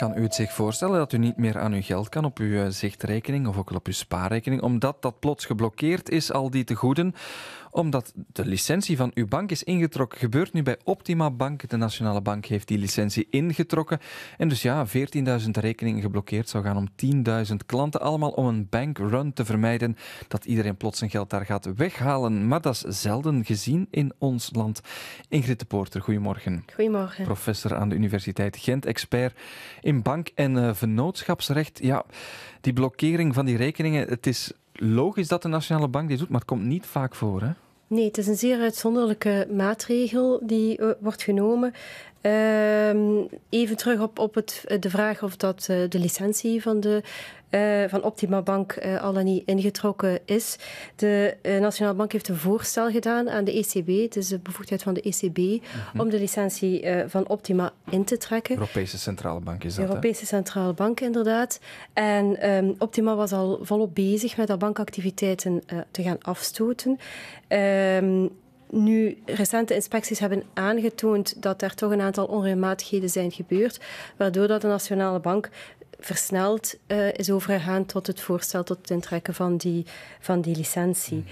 Kan u het zich voorstellen dat u niet meer aan uw geld kan op uw eh, zichtrekening of ook al op uw spaarrekening, omdat dat plots geblokkeerd is, al die tegoeden? Omdat de licentie van uw bank is ingetrokken. Gebeurt nu bij Optima Bank. De Nationale Bank heeft die licentie ingetrokken. En dus ja, 14.000 rekeningen geblokkeerd zou gaan om 10.000 klanten. Allemaal om een bankrun te vermijden. Dat iedereen plots zijn geld daar gaat weghalen. Maar dat is zelden gezien in ons land. Ingrid de Poorter, goedemorgen. Goedemorgen. Professor aan de Universiteit Gent, expert in bank- en eh, vennootschapsrecht. Ja, die blokkering van die rekeningen, het is logisch dat de Nationale Bank dit doet, maar het komt niet vaak voor, hè? Nee, het is een zeer uitzonderlijke maatregel die eh, wordt genomen. Ehm, even terug op, op het, de vraag of dat eh, de licentie van de eh, van Optima Bank uh, al dan niet ingetrokken is. De uh, Nationale Bank heeft een voorstel gedaan aan de ECB, dus de bevoegdheid van de ECB, mhm. om de licentie van Optima in te trekken. Europese Centrale Bank is dat. Europese Centrale Bank, inderdaad. En ehm, Optima was al volop bezig met haar bankactiviteiten te gaan afstoten. Ehm, nu, recente inspecties hebben aangetoond dat er toch een aantal onregelmatigheden zijn gebeurd, waardoor dat de Nationale Bank versneld uh, is overgegaan tot het voorstel tot het intrekken van die, van die licentie. Mhm.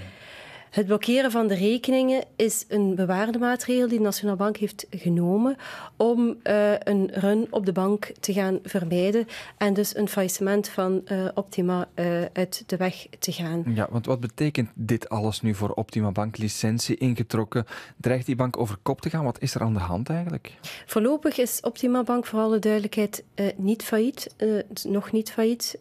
Het blokkeren van de rekeningen is een bewaarde die de Nationale Bank heeft genomen om eh, een run op de bank te gaan vermijden en dus een faillissement van eh, Optima eh, uit de weg te gaan. Ja, want wat betekent dit alles nu voor Optima Bank? Licentie ingetrokken, dreigt die bank over kop te gaan? Wat is er aan de hand eigenlijk? Voorlopig is Optima Bank voor alle duidelijkheid niet failliet, nog niet failliet.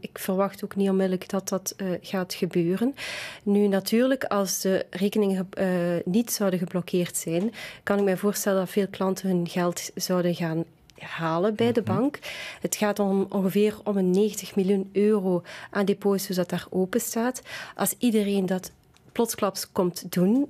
ik verwacht ook niet onmiddellijk dat dat gaat gebeuren. Nu natuurlijk als de rekeningen eh, niet zouden geblokkeerd zijn, kan ik mij voorstellen dat veel klanten hun geld zouden gaan halen bij de mhm. bank. Het gaat om ongeveer om een 90 miljoen euro aan deposito's dat daar open staat. Als iedereen dat plotsklaps komt doen,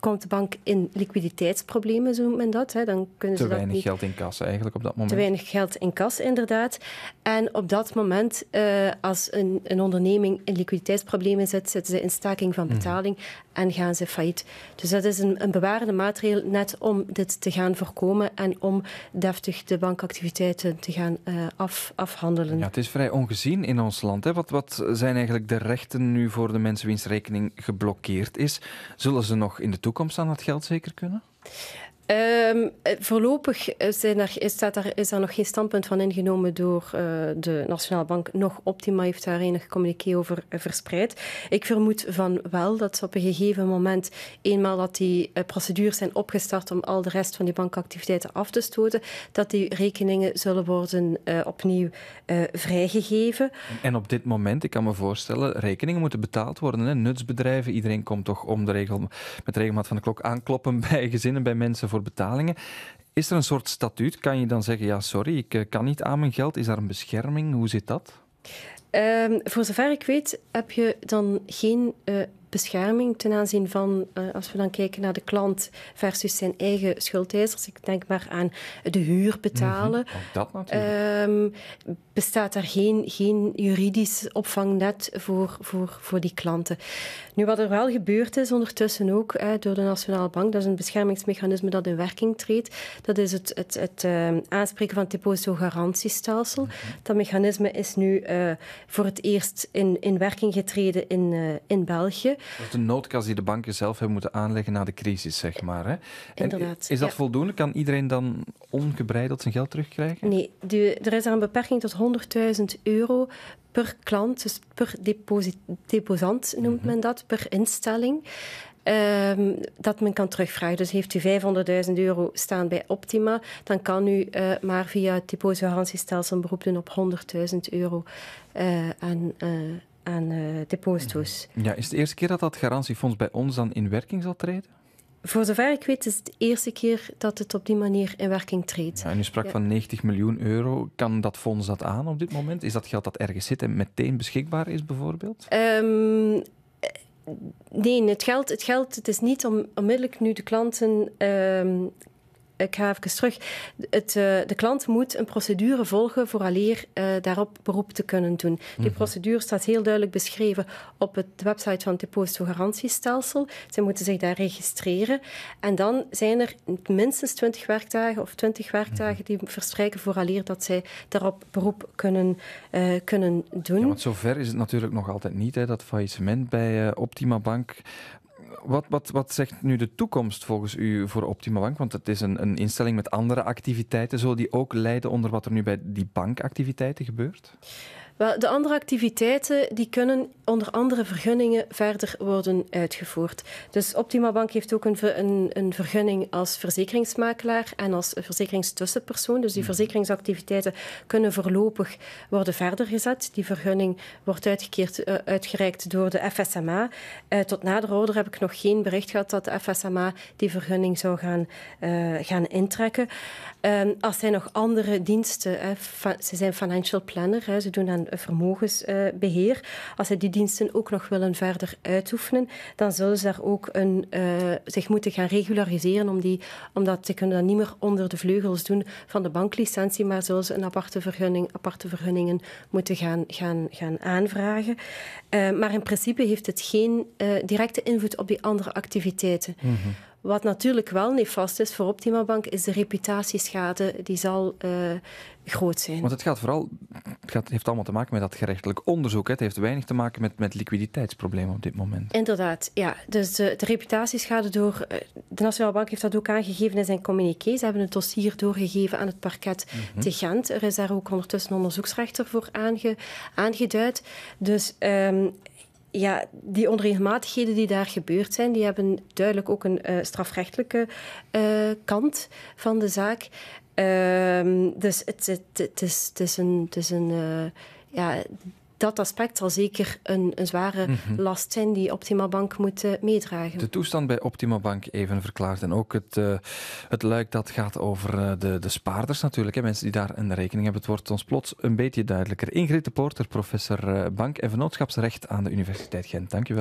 komt de bank in liquiditeitsproblemen, zo noemt men dat. Hè. Dan kunnen te ze weinig niet... geld in kas eigenlijk op dat moment. Te weinig geld in kas, inderdaad. En op dat moment, eh, als een, een onderneming in liquiditeitsproblemen zit, zitten ze in staking van mhm. betaling en gaan ze failliet. Dus dat is een, een bewarende maatregel net om dit te gaan voorkomen en om deftig de bankactiviteiten te gaan eh, af, afhandelen. Ja, het is vrij ongezien in ons land. Hè? Wat, wat zijn eigenlijk de rechten nu voor de mensen wiens rekening geblokkeerd is? Zullen ze nog in de toekomst aan dat geld zeker kunnen? Ehm, eh, voorlopig eh, zijn er, is, er, is, er, nog geen standpunt van ingenomen door eh, de Nationale Bank. Nog Optima heeft daar enig communiqué over verspreid. Ik vermoed van wel dat ze op een gegeven moment, eenmaal dat die uh, procedures zijn opgestart om al de rest van die bankactiviteiten af te stoten, dat die rekeningen zullen worden opnieuw vrijgegeven. En op dit moment, ik kan me voorstellen, rekeningen moeten betaald worden. Nutsbedrijven, iedereen komt toch om de regel, met regelmaat van de klok aankloppen bij gezinnen, bij mensen voor betalingen. Is er een soort statuut? Kan je dan zeggen, ja sorry, ik eh, kan niet aan mijn geld. Is daar een bescherming? Hoe zit dat? Ehm, voor zover ik weet heb je dan geen eh, bescherming ten aanzien van, eh, als we dan kijken naar de klant versus zijn eigen schuldeisers. Ik denk maar aan de huur betalen. Mhm, ook dat natuurlijk. Ehm, bestaat daar geen, geen juridisch opvangnet voor, voor, voor die klanten. Nu, wat er wel gebeurd is ondertussen ook hè, door de Nationale Bank, dat is een beschermingsmechanisme dat in werking treedt, dat is het, het, het eh, aanspreken van het depositogarantiestelsel. Mhm. Dat mechanisme is nu eh, voor het eerst in, in werking getreden in, eh, in België. Dat is de noodkas die de banken zelf hebben moeten aanleggen na de crisis, zeg maar. Hè? Inderdaad. is dat voldoende? Kan iedereen dan ongebreideld zijn geld terugkrijgen? Nee, de, er is daar een beperking tot 100 100.000 euro per klant, dus per deposit, deposant noemt mhm. men dat, per instelling. Ehm, dat men kan terugvragen. Dus heeft u 500.000 euro staan bij Optima, dan kan u eh, maar via het depositogarantiestelsel een beroep doen op 100.000 euro uh, aan, uh, aan deposito's. Ja, is de eerste keer dat dat garantiefonds bij ons dan in werking zal treden? Voor zover ik weet is het de eerste keer dat het op die manier in werking treedt. en u sprak van 90 miljoen euro. Kan dat fonds dat aan op dit moment? Is dat geld dat ergens zit en meteen beschikbaar is bijvoorbeeld? Ehm, eh, nee, het geld, het geld het is niet om onmiddellijk nu de klanten ehm, ik ga even terug. Eh, de klant moet een procedure volgen vooraleer eh, daarop beroep te kunnen doen. Die mhm. procedure staat heel duidelijk beschreven op het website van het depositogarantiestelsel. Ze moeten zich daar registreren. En dan zijn er minstens 20 werkdagen of 20 werkdagen mhm. die verstrijken vooraleer dat zij daarop beroep kunnen, eh, kunnen doen. want zover is het natuurlijk nog altijd niet, hè, dat faillissement bij Optima Bank wat, wat, wat zegt nu de toekomst volgens u voor Optima Bank? Want het is een, een instelling met andere activiteiten. Zullen die ook lijden onder wat er nu bij die bankactiviteiten gebeurt? Wel, de andere activiteiten die kunnen onder andere vergunningen verder worden uitgevoerd. Dus Optima Bank heeft ook een, een, een vergunning als verzekeringsmakelaar en als verzekeringstussenpersoon. Dus die mhm. verzekeringsactiviteiten kunnen voorlopig worden verder gezet. Die vergunning wordt uitgekeerd, eh, uitgereikt door de FSMA. Eh, tot nader order heb ik nog geen bericht gehad dat de FSMA die vergunning zou gaan, eh, gaan intrekken. Ehm, als zij nog andere diensten, hè, ze zijn financial planner, hè, ze doen aan vermogensbeheer. Als zij die diensten ook nog willen verder uitoefenen, dan zullen ze daar ook een, eh, zich moeten gaan regulariseren, om die, omdat ze kunnen dat niet meer onder de vleugels doen van de banklicentie, maar zullen ze een aparte, vergunning, aparte vergunningen moeten gaan, gaan, gaan aanvragen. Eh, maar in principe heeft het geen eh, directe invloed op die andere activiteiten. Mhm. Wat natuurlijk wel nefast is voor Optima Bank, is de reputatieschade. Die zal eh, groot zijn. Want het gaat vooral, het gaat, heeft allemaal te maken met dat gerechtelijk onderzoek. Hè? Het heeft weinig te maken met, met liquiditeitsproblemen op dit moment. Inderdaad, ja. Dus de, eh, de reputatieschade door. Eh, de Nationale Bank heeft dat ook aangegeven in zijn communiqué. Ze hebben het dossier doorgegeven aan het parket mm te Gent. Er is daar ook ondertussen onderzoeksrechter voor aangeduid. Dus ehm, ja, die onregelmatigheden die daar gebeurd zijn, die hebben duidelijk ook een eh, strafrechtelijke eh, kant van de zaak. Ehm, dus het, het, het, is, het is een, het is een eh, ja, dat aspect zal zeker een, een zware mhm. last zijn die Optima Bank moet eh, meedragen. De toestand bij Optima Bank even verklaard. En ook het, eh, het luik dat gaat over eh, de, de spaarders natuurlijk. Hè. Mensen die daar een rekening hebben. Het wordt ons plots een beetje duidelijker. Ingrid de Porter, professor Bank en Vennootschapsrecht aan de Universiteit Gent. Dank u wel.